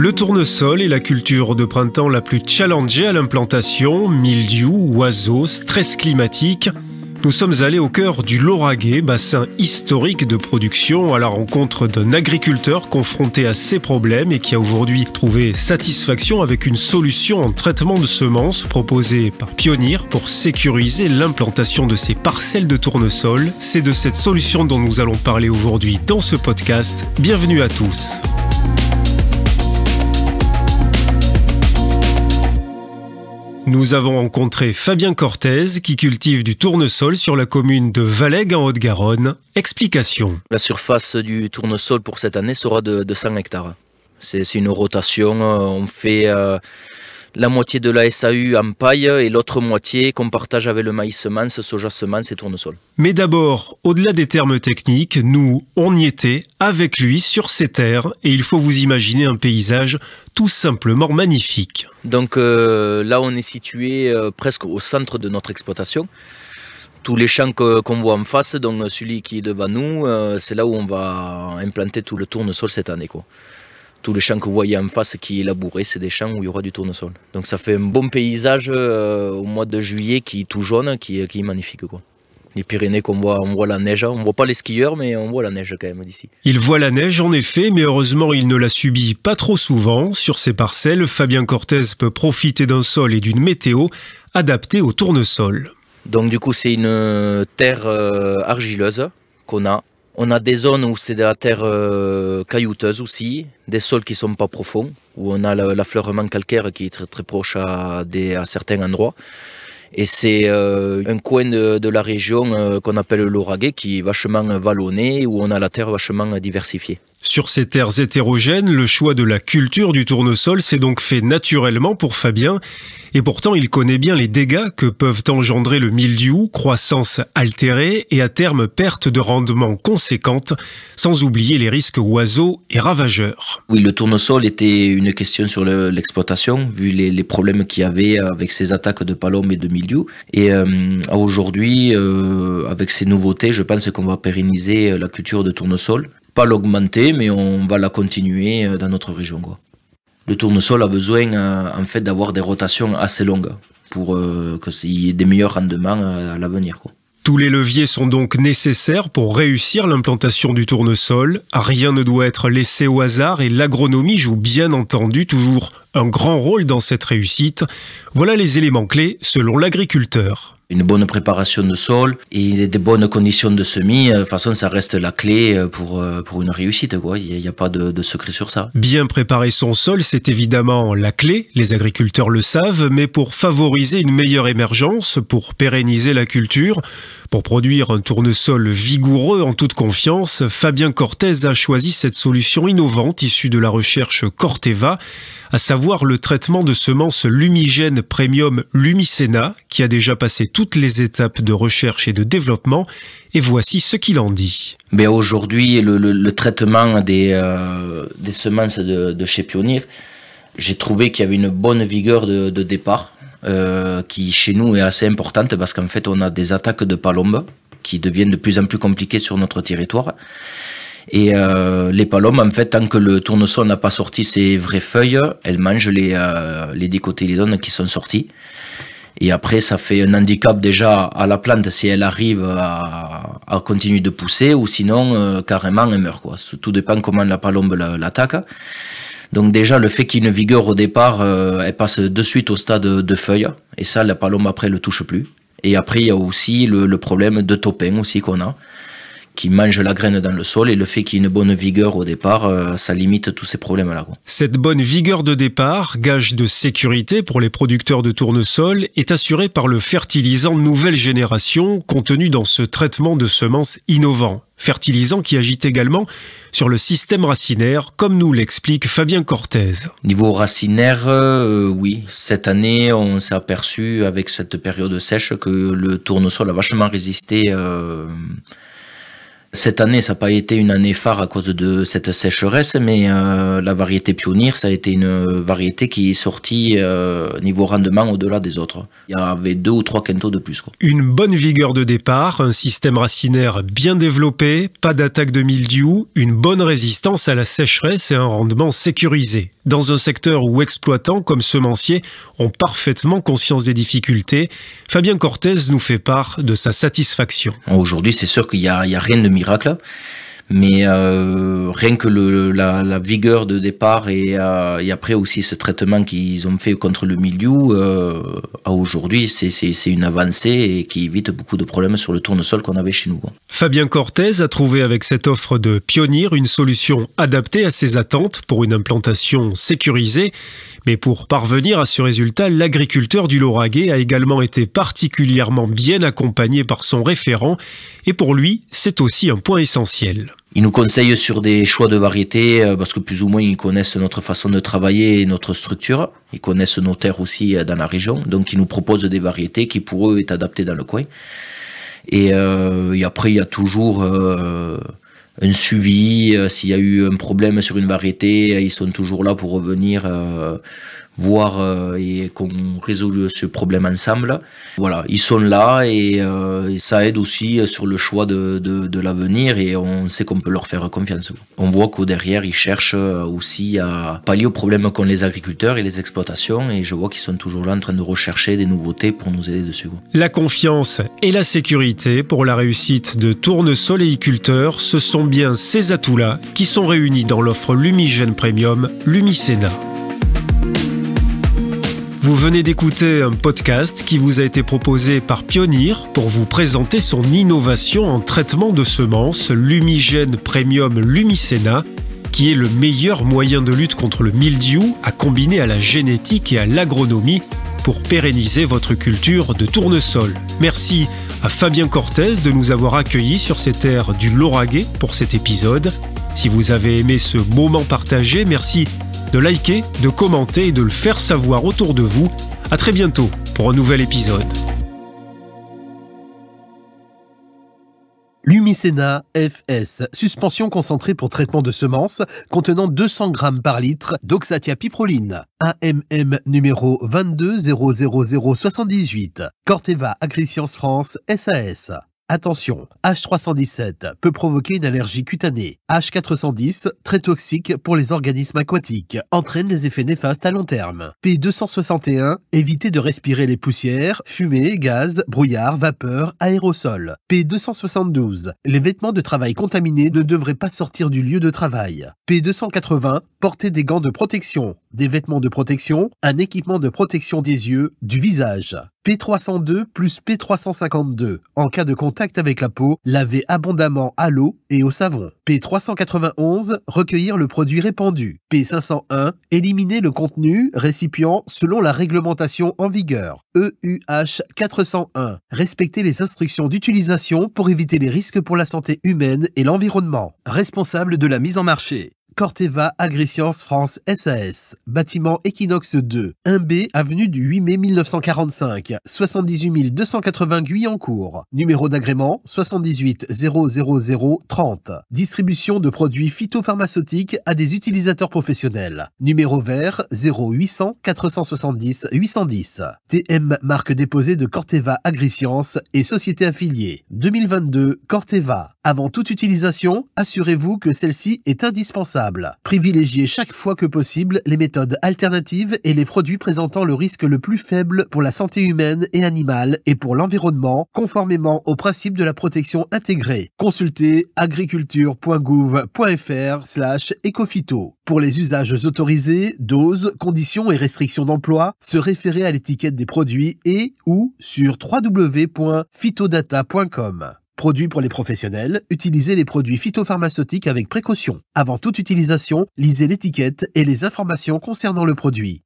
Le tournesol est la culture de printemps la plus challengée à l'implantation, mildiou, oiseaux, stress climatique. Nous sommes allés au cœur du Lauragais, bassin historique de production, à la rencontre d'un agriculteur confronté à ces problèmes et qui a aujourd'hui trouvé satisfaction avec une solution en traitement de semences proposée par Pionir pour sécuriser l'implantation de ces parcelles de tournesol. C'est de cette solution dont nous allons parler aujourd'hui dans ce podcast. Bienvenue à tous. Nous avons rencontré Fabien Cortez qui cultive du tournesol sur la commune de Valègue en Haute-Garonne. Explication. La surface du tournesol pour cette année sera de, 100 hectares. C'est une rotation, euh, on fait... Euh, la moitié de la SAU en paille et l'autre moitié qu'on partage avec le maïs semence, soja semence et tournesol. Mais d'abord, au-delà des termes techniques, nous, on y était avec lui sur ces terres et il faut vous imaginer un paysage tout simplement magnifique. Donc euh, là, on est situé euh, presque au centre de notre exploitation tous les champs qu'on voit en face, donc celui qui est devant nous, euh, c'est là où on va implanter tout le tournesol cette année. Quoi. Tous les champs que vous voyez en face qui est labouré, c'est des champs où il y aura du tournesol. Donc ça fait un bon paysage euh, au mois de juillet qui est tout jaune, qui, qui est magnifique. Quoi. Les Pyrénées qu'on voit, on voit la neige, hein. on voit pas les skieurs, mais on voit la neige quand même d'ici. Il voit la neige en effet, mais heureusement il ne la subit pas trop souvent. Sur ses parcelles, Fabien Cortez peut profiter d'un sol et d'une météo adaptés au tournesol. Donc du coup c'est une terre euh, argileuse qu'on a on a des zones où c'est de la terre euh, caillouteuse aussi, des sols qui ne sont pas profonds, où on a l'affleurement calcaire qui est très, très proche à, des, certains endroits. Et c'est euh, un coin de, la région euh, qu'on appelle l'Oraguet qui est vachement vallonné, où on a la terre vachement diversifiée. Sur ces terres hétérogènes, le choix de la culture du tournesol s'est donc fait naturellement pour Fabien, et pourtant il connaît bien les dégâts que peuvent engendrer le mildiou, croissance altérée et à terme perte de rendement conséquente, sans oublier les risques oiseaux et ravageurs. Oui, le tournesol était une question sur l'exploitation, vu les, problèmes qu'il y avait avec ces attaques de palombes et de mildiou. Et euh, aujourd'hui, euh, avec ces nouveautés, je pense qu'on va pérenniser la culture de tournesol pas l'augmenter, mais on va la continuer euh, dans notre région. Le tournesol a besoin euh, en fait d'avoir des rotations assez longues pour euh, qu'il y ait des meilleurs rendements à l'avenir. Tous les leviers sont donc nécessaires pour réussir l'implantation du tournesol. Rien ne doit être laissé au hasard et l'agronomie joue bien entendu toujours un grand rôle dans cette réussite. Voilà les éléments clés selon l'agriculteur une bonne préparation de sol et des bonnes conditions de semis, euh, de façon, ça reste la clé euh, pour, euh, pour une réussite. Quoi. Il n'y a, pas de, de, secret sur ça. Bien préparer son sol, c'est évidemment la clé, les agriculteurs le savent, mais pour favoriser une meilleure émergence, pour pérenniser la culture, pour produire un tournesol vigoureux en toute confiance, Fabien Cortez a choisi cette solution innovante issue de la recherche Corteva, à savoir le traitement de semences lumigène premium Lumicena, qui a déjà passé toutes les étapes de recherche et de développement, et voici ce qu'il en dit. Mais aujourd'hui, le, traitement des, euh, des semences de, chez Pionnier, j'ai trouvé qu'il y avait une bonne vigueur de, départ, euh, qui chez nous est assez importante parce qu'en fait, on a des attaques de palombes qui deviennent de plus en plus compliquées sur notre territoire. Et euh, les palombes en fait, tant que le tournesol n'a pas sorti ses vraies feuilles, elles mangent les, euh, les qui sont sortis. Et après, ça fait un handicap déjà à la plante si elle arrive à, à continuer de pousser ou sinon, euh, carrément, elle meurt. Quoi. Tout dépend comment la palombe l'attaque. Donc déjà, le fait qu'il y ait une vigueur au départ, euh, elle passe de suite au stade de feuilles. Et ça, la palombe, après, ne le touche plus. Et après, il y a aussi le, le problème de topin aussi qu'on a qui mange la graine dans le sol et le fait qu'il y ait une bonne vigueur au départ, euh, ça limite tous ces problèmes-là. à Cette bonne vigueur de départ, gage de sécurité pour les producteurs de tournesol, est assurée par le fertilisant nouvelle génération contenu dans ce traitement de semences innovant. Fertilisant qui agit également sur le système racinaire, comme nous l'explique Fabien Cortez. Niveau racinaire, euh, oui. Cette année, on s'est aperçu avec cette période sèche que le tournesol a vachement résisté. Euh, cette année, ça n'a pas été une année phare à cause de cette sécheresse, mais euh, la variété pionnière, ça a été une variété qui est sortie euh, niveau rendement au-delà des autres. Il y avait deux ou trois quintaux de plus. Une bonne vigueur de départ, un système racinaire bien développé, pas d'attaque de mildiou, une bonne résistance à la sécheresse et un rendement sécurisé. Dans un secteur où exploitants comme semenciers ont parfaitement conscience des difficultés, Fabien Cortez nous fait part de sa satisfaction. Aujourd'hui, c'est sûr qu'il n'y a, a, rien de Mirakler. Mais euh, rien que la, vigueur de départ euh, et, après aussi ce traitement qu'ils ont fait contre le milieu, euh, à aujourd'hui, c'est une avancée et qui évite beaucoup de problèmes sur le tournesol qu'on avait chez nous. Fabien Cortez a trouvé avec cette offre de Pionnier une solution adaptée à ses attentes pour une implantation sécurisée. Mais pour parvenir à ce résultat, l'agriculteur du Lauragais a également été particulièrement bien accompagné par son référent et pour lui, c'est aussi un point essentiel. Ils nous conseillent sur des choix de variétés euh, parce que plus ou moins ils connaissent notre façon de travailler et notre structure. Ils connaissent nos terres aussi euh, dans la région. Donc ils nous proposent des variétés qui pour eux est adaptées dans le coin. Et, euh, après il y a toujours un suivi. S'il y a eu un problème sur une variété, ils sont toujours là pour revenir, euh, voir euh, et qu'on résolve ce problème ensemble. Voilà, ils sont là et, euh, ça aide aussi sur le choix de, de, l'avenir et on sait qu'on peut leur faire confiance. On voit qu'au derrière, ils cherchent euh, aussi à pallier aux problèmes qu'ont les agriculteurs et les exploitations et je vois qu'ils sont toujours là en train de rechercher des nouveautés pour nous aider dessus. La confiance et la sécurité pour la réussite de tournesol ce sont bien ces atouts-là qui sont réunis dans l'offre Lumigène Premium Lumicena. Vous venez d'écouter un podcast qui vous a été proposé par Pionir pour vous présenter son innovation en traitement de semences Lumigène Premium Lumicena, qui est le meilleur moyen de lutte contre le mildiou à combiner à la génétique et à l'agronomie pour pérenniser votre culture de tournesol. Merci à Fabien Cortez de nous avoir accueillis sur ces terres du Lauragais pour cet épisode. Si vous avez aimé ce moment partagé, merci de liker, de commenter et de le faire savoir autour de vous. A très bientôt pour un nouvel épisode. Lumicena FS, suspension concentrée pour traitement de semences contenant 200 g par litre d'oxatiapiproline. AMM numéro 2200078. Corteva AgriScience France SAS. Attention, H317 peut provoquer une allergie cutanée. H410, très toxique pour les organismes aquatiques, entraîne des effets néfastes à long terme. P261, évitez de respirer les poussières, fumées gaz, brouillard, vapeur, aérosols P272, les vêtements de travail contaminés ne devraient pas sortir du lieu de travail. P280, portez des gants de protection, des vêtements de protection, un équipement de protection des yeux, du visage. P302 plus P352 en cas de contact avec la peau, laver abondamment à l'eau et au savon. P391 recueillir le produit répandu. P501 éliminer le contenu récipient selon la réglementation en vigueur. EUH 401 respecter les instructions d'utilisation pour éviter les risques pour la santé humaine et l'environnement. Responsable de la mise en marché. Corteva Agriscience France SAS, bâtiment Equinox 2, 1B, avenue du 8 mai 1945, 78 280 cours. numéro d'agrément 78 000 30, distribution de produits phytopharmaceutiques à des utilisateurs professionnels, numéro vert 0800 470 810, TM marque déposée de Corteva Agriscience et société affiliée, 2022 Corteva. Avant toute utilisation, assurez-vous que celle-ci est indispensable Privilégiez Privilégier chaque fois que possible les méthodes alternatives et les produits présentant le risque le plus faible pour la santé humaine et animale et pour l'environnement, conformément au principe de la protection intégrée. Consultez agriculture.gouv.fr slash Pour les usages autorisés, doses, conditions et restrictions d'emploi, se référer à l'étiquette des produits et ou sur www.phytodata.com. Produits pour les professionnels, utilisez les produits phytopharmaceutiques avec précaution. Avant toute utilisation, lisez l'étiquette et les informations concernant le produit.